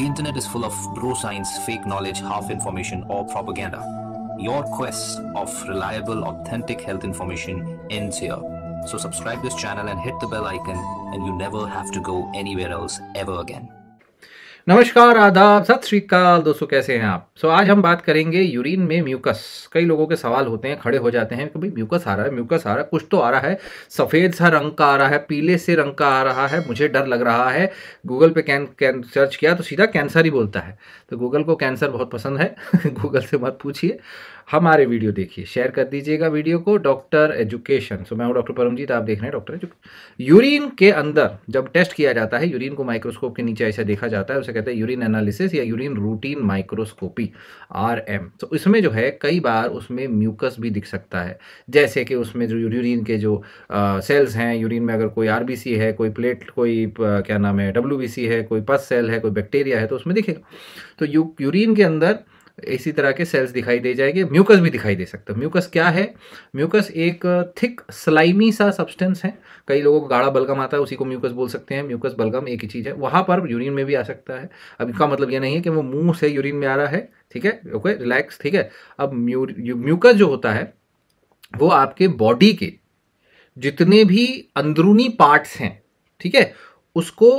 The internet is full of bro science, fake knowledge, half information, or propaganda. Your quest of reliable, authentic health information ends here. So subscribe this channel and hit the bell icon and you never have to go anywhere else ever again. नमस्कार आदाब सत श्रीकाल दोस्तों कैसे हैं आप सो so, आज हम बात करेंगे यूरिन में म्यूकस कई लोगों के सवाल होते हैं खड़े हो जाते हैं कि भाई म्यूकस आ रहा है म्यूकस आ रहा है कुछ तो आ रहा है सफ़ेद सा रंग का आ रहा है पीले से रंग का आ रहा है मुझे डर लग रहा है गूगल पे कैन कैन सर्च किया तो सीधा कैंसर ही बोलता है तो गूगल को कैंसर बहुत पसंद है गूगल से मत पूछिए हमारे वीडियो देखिए शेयर कर दीजिएगा वीडियो को डॉक्टर एजुकेशन सो मैं हूँ डॉक्टर परमजीत आप देख रहे हैं डॉक्टर एजुकेशन यूरिन के अंदर जब टेस्ट किया जाता है यूरिन को माइक्रोस्कोप के नीचे ऐसा देखा जाता है उसे कहते हैं यूरिन एनालिसिस या urine routine microscopy R M तो इसमें जो है कई बार उसमें म्यूकस भी दिख सकता है जैसे कि उसमें जो यूरिन के जो आ, सेल्स हैं यूरिन में अगर कोई आर है कोई प्लेट कोई क्या नाम है डब्ल्यू है कोई पस सेल है कोई बैक्टीरिया है तो उसमें दिखेगा तो यू यूरिन के अंदर इसी तरह के सेल्स दिखाई दे जाएंगे म्यूकस भी दिखाई दे सकता है म्यूकस क्या है म्यूकस एक थिक स्लाइमी सा सब्सटेंस है कई लोगों को गाढ़ा बलगम आता है उसी को म्यूकस बोल सकते हैं म्यूकस बलगम एक ही चीज़ है वहाँ पर यूरिन में भी आ सकता है अब इसका मतलब यह नहीं है कि वो मुँह से यूरिन में आ रहा है ठीक है ओके रिलैक्स ठीक है अब म्यू म्यूकस जो होता है वो आपके बॉडी के जितने भी अंदरूनी पार्ट्स हैं ठीक है उसको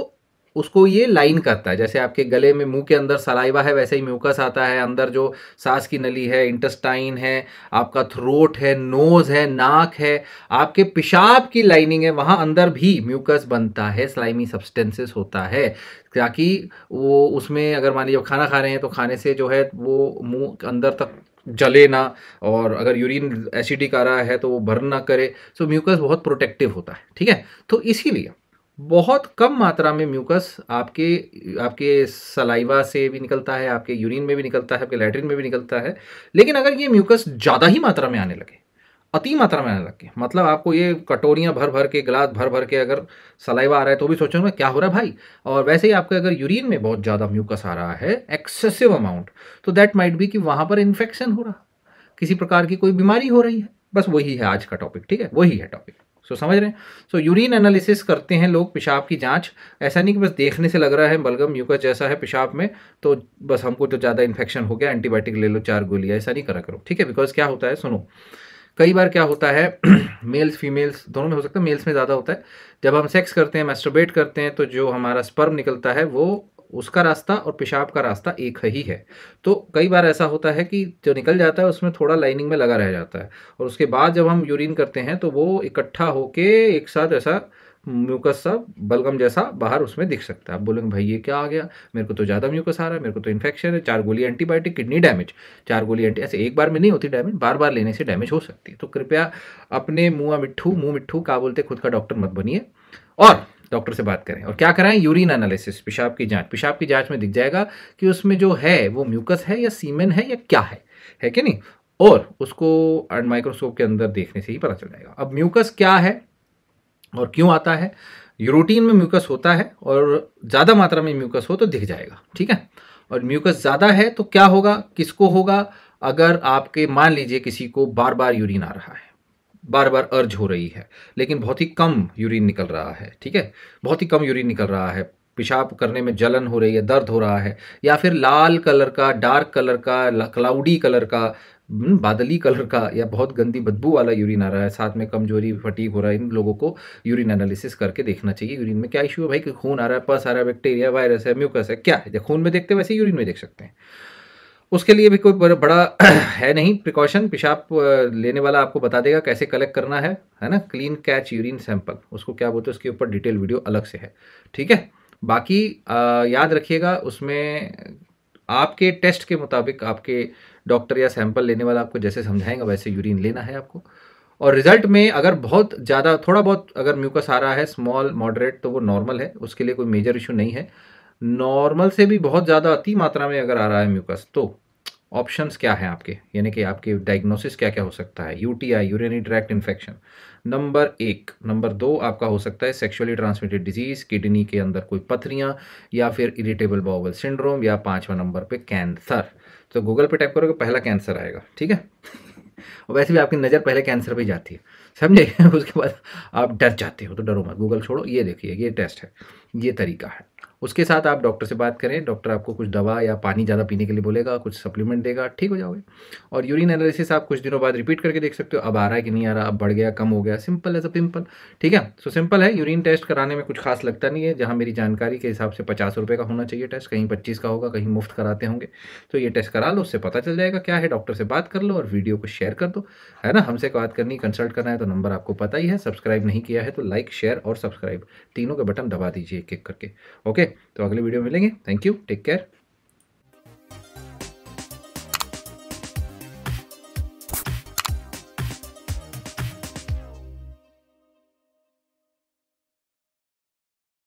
उसको ये लाइन करता है जैसे आपके गले में मुंह के अंदर सलाइवा है वैसे ही म्यूकस आता है अंदर जो सांस की नली है इंटेस्टाइन है आपका थ्रोट है नोज है नाक है आपके पेशाब की लाइनिंग है वहाँ अंदर भी म्यूकस बनता है स्लाइमी सब्सटेंसेस होता है ताकि वो उसमें अगर मान लीजिए खाना खा रहे हैं तो खाने से जो है वो मुंह अंदर तक जले ना और अगर यूरिन एसिडिक आ रहा है तो वो भर ना करे सो म्यूकस बहुत प्रोटेक्टिव होता है ठीक है तो इसीलिए बहुत कम मात्रा में म्यूकस आपके आपके सलाइवा से भी निकलता है आपके यूरिन में भी निकलता है आपके लेटरिन में भी निकलता है लेकिन अगर ये म्यूकस ज़्यादा ही मात्रा में आने लगे अति मात्रा में आने लगे मतलब आपको ये कटोरियाँ भर भर के गलास भर भर के अगर सलाइवा आ रहा है तो भी सोचूंगा क्या हो रहा है भाई और वैसे ही आपके अगर यूरिन में बहुत ज़्यादा म्यूकस आ रहा है एक्सेसिव अमाउंट तो दैट माइट भी कि वहाँ पर इन्फेक्शन हो रहा किसी प्रकार की कोई बीमारी हो रही है बस वही है आज का टॉपिक ठीक है वही है टॉपिक सो समझ रहे हैं सो यूरिन एनालिसिस करते हैं लोग पेशाब की जांच ऐसा नहीं कि बस देखने से लग रहा है बलगम यूकस जैसा है पेशाब में तो बस हमको तो ज़्यादा इन्फेक्शन हो गया एंटीबायोटिक ले लो चार गोलियाँ ऐसा नहीं करा करो ठीक है बिकॉज क्या होता है सुनो कई बार क्या होता है मेल्स फीमेल्स दोनों में हो सकता है मेल्स में ज़्यादा होता है जब हम सेक्स करते हैं मेस्ट्रोबेट करते हैं तो जो हमारा स्पर्म निकलता है वो उसका रास्ता और पेशाब का रास्ता एक ही है तो कई बार ऐसा होता है कि जो निकल जाता है उसमें थोड़ा लाइनिंग में लगा रह जाता है और उसके बाद जब हम यूरिन करते हैं तो वो इकट्ठा होके एक साथ ऐसा म्यूकस सा बलगम जैसा बाहर उसमें दिख सकता है आप बोलेंगे भाई ये क्या आ गया मेरे को तो ज़्यादा म्यूकस आ रहा है मेरे को तो इन्फेक्शन है चार गोली एंटीबायोटिक किडनी डैमेज चार गोली एंटी ऐसे एक बार में नहीं होती डैमेज बार बार लेने से डैमेज हो सकती है तो कृपया अपने मुँह मिट्ठू मुँह मिट्ठू का बोलते खुद का डॉक्टर मत बनिए और डॉक्टर से बात करें और क्या कराएं यूरिन एनालिसिस पेशाब की जांच पेशाब की जांच में दिख जाएगा कि उसमें जो है वो म्यूकस है या सीमेन है या क्या है है कि नहीं और उसको माइक्रोस्कोप के अंदर देखने से ही पता चल जाएगा अब म्यूकस क्या है और क्यों आता है यूरोटीन में म्यूकस होता है और ज़्यादा मात्रा में म्यूकस हो तो दिख जाएगा ठीक है और म्यूकस ज़्यादा है तो क्या होगा किसको होगा अगर आपके मान लीजिए किसी को बार बार यूरिन आ रहा है बार बार अर्ज हो रही है लेकिन बहुत ही कम यूरिन निकल रहा है ठीक है बहुत ही कम यूरिन निकल रहा है पेशाब करने में जलन हो रही है दर्द हो रहा है या फिर लाल कलर का डार्क कलर का क्लाउडी कलर का हम्म, बादली कलर का या बहुत गंदी बदबू वाला यूरिन आ रहा है साथ में कमजोरी फटीक हो रहा है इन लोगों को यूरिन एनालिसिस करके देखना चाहिए यूरिन में क्या इशू है भाई कि खून आ रहा है पस आ रहा है बैक्टीरिया वायरस है म्यूकस है क्या है खून में देखते हैं वैसे यूरिन में देख सकते हैं उसके लिए भी कोई बड़ा है नहीं प्रिकॉशन पेशाब लेने वाला आपको बता देगा कैसे कलेक्ट करना है है ना क्लीन कैच यूरिन सैंपल उसको क्या बोलते हैं उसके ऊपर डिटेल वीडियो अलग से है ठीक है बाकी आ, याद रखिएगा उसमें आपके टेस्ट के मुताबिक आपके डॉक्टर या सैंपल लेने वाला आपको जैसे समझाएंगे वैसे यूरिन लेना है आपको और रिजल्ट में अगर बहुत ज़्यादा थोड़ा बहुत अगर म्यूकस आ रहा है स्मॉल मॉडरेट तो वो नॉर्मल है उसके लिए कोई मेजर इशू नहीं है नॉर्मल से भी बहुत ज़्यादा अति मात्रा में अगर आ रहा है म्यूकस तो ऑप्शंस क्या हैं आपके यानी कि आपके डायग्नोसिस क्या क्या हो सकता है UTI urinary tract infection number एक नंबर दो आपका हो सकता है सेक्सुअली ट्रांसमिटेड डिजीज़ किडनी के अंदर कोई पथरियाँ या फिर इरिटेबल बाउल सिंड्रोम या पाँचवा नंबर पे कैंसर तो गूगल पे टाइप करोगे पहला कैंसर आएगा ठीक है और वैसे भी आपकी नज़र पहले कैंसर पर जाती है समझे उसके बाद आप डर जाते हो तो डरो मत गूगल छोड़ो ये देखिए ये टेस्ट है ये तरीका है उसके साथ आप डॉक्टर से बात करें डॉक्टर आपको कुछ दवा या पानी ज़्यादा पीने के लिए बोलेगा कुछ सप्लीमेंट देगा ठीक हो जाओगे और यूरिन एनालिसिस आप कुछ दिनों बाद रिपीट करके देख सकते हो अब आ रहा है कि नहीं आ रहा अब बढ़ गया कम हो गया सिंपल एज अ पिम्पल ठीक है सो सिंपल है यूरिन टेस्ट कराने में कुछ खास लगता नहीं है जहाँ मेरी जानकारी के हिसाब से पचास रुपये का होना चाहिए टेस्ट कहीं पच्चीस का होगा कहीं मुफ्त कराते होंगे तो ये टेस्ट करा लो उससे पता चल जाएगा क्या है डॉक्टर से बात कर लो और वीडियो को शेयर कर दो है ना हमसे बात करनी कंसल्ट करना है तो नंबर आपको पता ही है सब्सक्राइब नहीं किया है तो लाइक शेयर और सब्सक्राइब तीनों के बटन दबा दीजिए एक एक करके ओके तो अगले वीडियो मिलेंगे थैंक यू टेक केयर